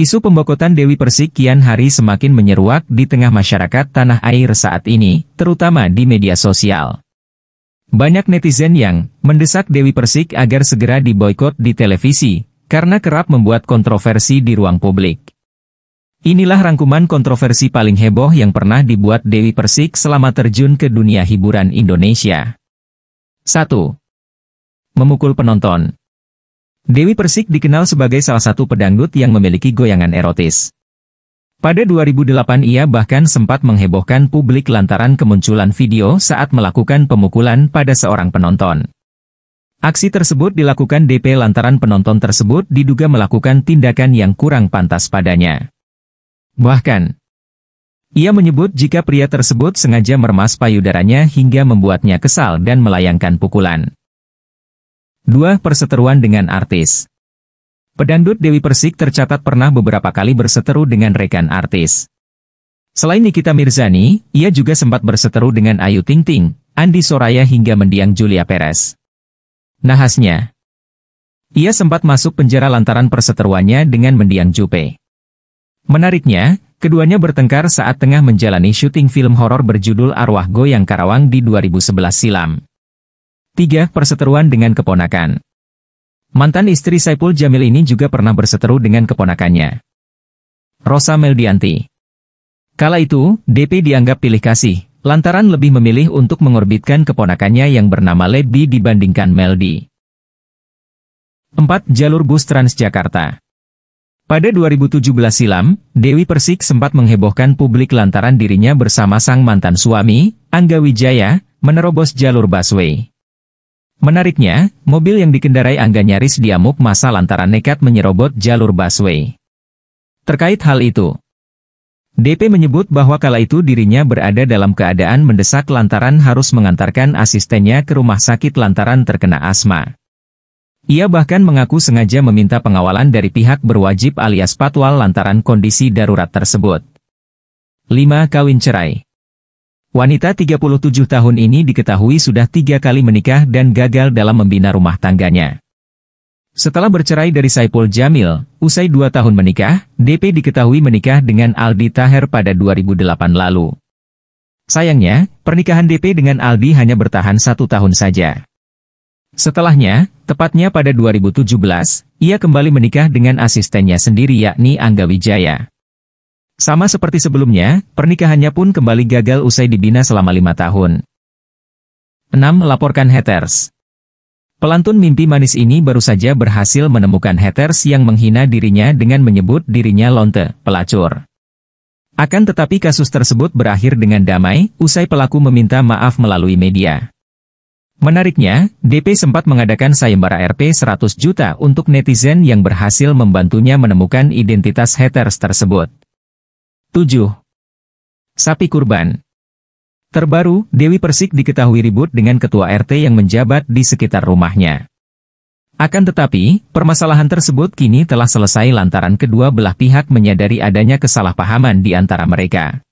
Isu pembokotan Dewi Persik kian hari semakin menyeruak di tengah masyarakat tanah air saat ini, terutama di media sosial. Banyak netizen yang mendesak Dewi Persik agar segera diboykot di televisi, karena kerap membuat kontroversi di ruang publik. Inilah rangkuman kontroversi paling heboh yang pernah dibuat Dewi Persik selama terjun ke dunia hiburan Indonesia. 1. Memukul penonton Dewi Persik dikenal sebagai salah satu pedangdut yang memiliki goyangan erotis. Pada 2008 ia bahkan sempat menghebohkan publik lantaran kemunculan video saat melakukan pemukulan pada seorang penonton. Aksi tersebut dilakukan DP lantaran penonton tersebut diduga melakukan tindakan yang kurang pantas padanya. Bahkan, ia menyebut jika pria tersebut sengaja meremas payudaranya hingga membuatnya kesal dan melayangkan pukulan. Dua perseteruan dengan artis. Pedandut Dewi Persik tercatat pernah beberapa kali berseteru dengan rekan artis. Selain Nikita Mirzani, ia juga sempat berseteru dengan Ayu Ting Ting, Andi Soraya hingga mendiang Julia Perez. Nahasnya, ia sempat masuk penjara lantaran perseteruannya dengan mendiang Jupe. Menariknya, keduanya bertengkar saat tengah menjalani syuting film horor berjudul Arwah Goyang Karawang di 2011 silam. 3. Perseteruan dengan keponakan Mantan istri Saipul Jamil ini juga pernah berseteru dengan keponakannya. Rosa Meldianti Kala itu, DP dianggap pilih kasih, lantaran lebih memilih untuk mengorbitkan keponakannya yang bernama Lebi dibandingkan Meldi. 4. Jalur Bus Transjakarta Pada 2017 silam, Dewi Persik sempat menghebohkan publik lantaran dirinya bersama sang mantan suami, Angga Wijaya, menerobos jalur busway. Menariknya, mobil yang dikendarai Angga nyaris diamuk masa lantaran nekat menyerobot jalur busway. Terkait hal itu, DP menyebut bahwa kala itu dirinya berada dalam keadaan mendesak lantaran harus mengantarkan asistennya ke rumah sakit lantaran terkena asma. Ia bahkan mengaku sengaja meminta pengawalan dari pihak berwajib alias patwal lantaran kondisi darurat tersebut. 5. Kawin Cerai Wanita 37 tahun ini diketahui sudah tiga kali menikah dan gagal dalam membina rumah tangganya. Setelah bercerai dari Saipul Jamil, usai dua tahun menikah, DP diketahui menikah dengan Aldi Taher pada 2008 lalu. Sayangnya, pernikahan DP dengan Aldi hanya bertahan satu tahun saja. Setelahnya, tepatnya pada 2017, ia kembali menikah dengan asistennya sendiri yakni Angga Wijaya. Sama seperti sebelumnya, pernikahannya pun kembali gagal usai dibina selama lima tahun. 6. Laporkan haters Pelantun mimpi manis ini baru saja berhasil menemukan haters yang menghina dirinya dengan menyebut dirinya lonte, pelacur. Akan tetapi kasus tersebut berakhir dengan damai, usai pelaku meminta maaf melalui media. Menariknya, DP sempat mengadakan sayembara RP 100 juta untuk netizen yang berhasil membantunya menemukan identitas haters tersebut. 7. Sapi kurban. Terbaru, Dewi Persik diketahui ribut dengan ketua RT yang menjabat di sekitar rumahnya. Akan tetapi, permasalahan tersebut kini telah selesai lantaran kedua belah pihak menyadari adanya kesalahpahaman di antara mereka.